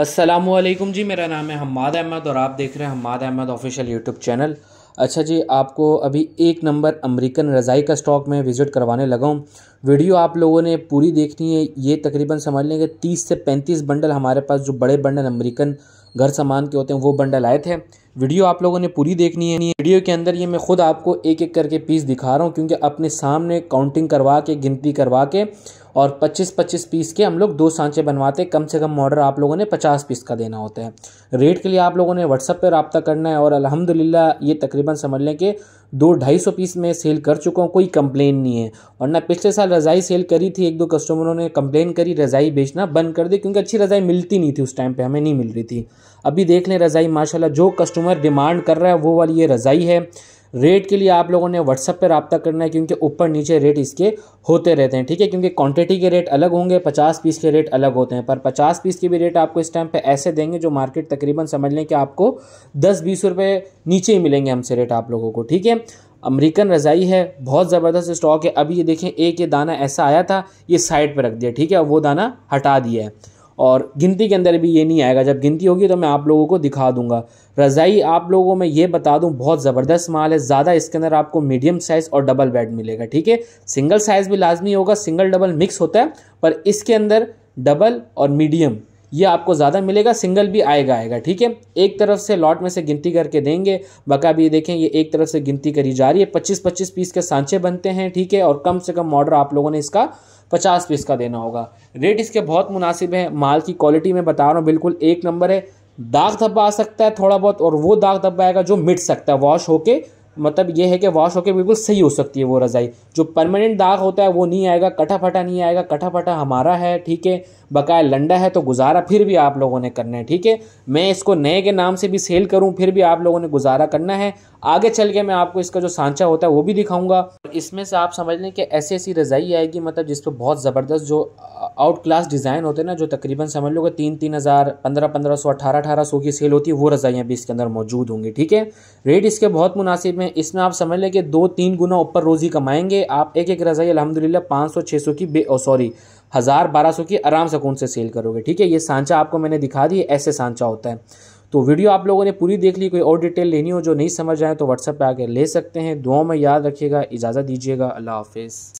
असलम जी मेरा नाम है हमाद अहमद और आप देख रहे हैं Hamad Ahmad official YouTube channel अच्छा जी आपको अभी एक नंबर अमेरिकन रज़ाई का स्टॉक में विज़िट करवाने लगा हूँ वीडियो आप लोगों ने पूरी देखनी है ये तकरीबन समझ लें कि तीस से पैंतीस बंडल हमारे पास जो बड़े बंडल अमेरिकन घर सामान के होते हैं वो बंडल आए थे वीडियो आप लोगों ने पूरी देखनी है नहीं वीडियो के अंदर ये मैं खुद आपको एक एक करके पीस दिखा रहा हूँ क्योंकि अपने सामने काउंटिंग करवा के गिनती करवा के और 25-25 पीस के हम लोग दो सांचे बनवाते कम से कम ऑर्डर आप लोगों ने 50 पीस का देना होता है रेट के लिए आप लोगों ने व्हाट्सअप पर रबता करना है और अलहमदिल्ला ये तकरीबन समझ लें कि दो ढाई सौ पीस मैं सेल कर चुका हूँ कोई कंप्लेन नहीं है और ना पिछले साल रज़ाई सेल करी थी एक दो कस्टमरों ने कंप्लेन करी रज़ाई बेचना बंद कर दी क्योंकि अच्छी रज़ाई मिलती नहीं थी उस टाइम पे हमें नहीं मिल रही थी अभी देख लें रज़ाई माशाल्लाह जो कस्टमर डिमांड कर रहा है वो वाली ये रज़ाई है रेट के लिए आप लोगों ने व्हाट्सअप पर रबता करना है क्योंकि ऊपर नीचे रेट इसके होते रहते हैं ठीक है क्योंकि क्वांटिटी के रेट अलग होंगे पचास पीस के रेट अलग होते हैं पर पचास पीस के भी रेट आपको इस टाइम पे ऐसे देंगे जो मार्केट तकरीबन समझ लें कि आपको दस बीस रुपये नीचे ही मिलेंगे हमसे रेट आप लोगों को ठीक है अमेरिकन रज़ाई है बहुत ज़बरदस्त स्टॉक है अभी ये देखें एक ये दाना ऐसा आया था ये साइड पर रख दिया ठीक है वो दाना हटा दिया है और गिनती के अंदर भी ये नहीं आएगा जब गिनती होगी तो मैं आप लोगों को दिखा दूंगा रज़ाई आप लोगों में ये बता दूं बहुत ज़बरदस्त माल है ज़्यादा इसके अंदर आपको मीडियम साइज़ और डबल बेड मिलेगा ठीक है सिंगल साइज़ भी लाजमी होगा सिंगल डबल मिक्स होता है पर इसके अंदर डबल और मीडियम ये आपको ज़्यादा मिलेगा सिंगल भी आएगा आएगा ठीक है एक तरफ से लॉट में से गिनती करके देंगे बका भी देखें ये एक तरफ से गिनती करी जा रही है पच्चीस पच्चीस पीस के सांचे बनते हैं ठीक है और कम से कम ऑर्डर आप लोगों ने इसका पचास पीस का देना होगा रेट इसके बहुत मुनासिब है माल की क्वालिटी में बता रहा हूँ बिल्कुल एक नंबर है दाग धब्बा आ सकता है थोड़ा बहुत और वो दाग धब्बा आएगा जो मिट सकता है वॉश होके मतलब ये है कि वॉश होकर बिल्कुल सही हो सकती है वो रज़ाई जो परमानेंट दाग होता है वो नहीं आएगा कटा फटा नहीं आएगा कटा फटा हमारा है ठीक है बकाया लंडा है तो गुजारा फिर भी आप लोगों ने करना है ठीक है मैं इसको नए के नाम से भी सेल करूँ फिर भी आप लोगों ने गुजारा करना है आगे चल के मैं आपको इसका जो सांचा होता है वो भी दिखाऊँगा इसमें से आप समझ लें कि ऐसी ऐसी रज़ाई आएगी मतलब जिस पर बहुत ज़बरदस्त जो आउट क्लास डिज़ाइन होते हैं ना जो तकरीबन समझ लो कि तीन तीन हज़ार पंद्रह पंद्रह सौ अठारह अठारह सौ की सेल होती है वो रज़ाइयाँ भी इसके अंदर मौजूद होंगी ठीक है रेट इसके बहुत मुनासिब में इसमें आप समझ लें कि दो तीन गुना ऊपर रोज़ी कमाएंगे आप एक एक रज़ाई अलहमदिल्ला पाँच सौ छः सौ की बे सॉरी हज़ार बारह सौ की आराम सकून से सेल करोगे ठीक है ये सांचा आपको मैंने दिखा दी ऐसे सांचा होता है तो वीडियो आप लोगों ने पूरी देख ली कोई और डिटेल लेनी हो जो नहीं समझ आए तो व्हाट्सएप पर आकर ले सकते हैं दुआओं में याद रखिएगा इजाज़त दीजिएगा अल्लाह हाफिज़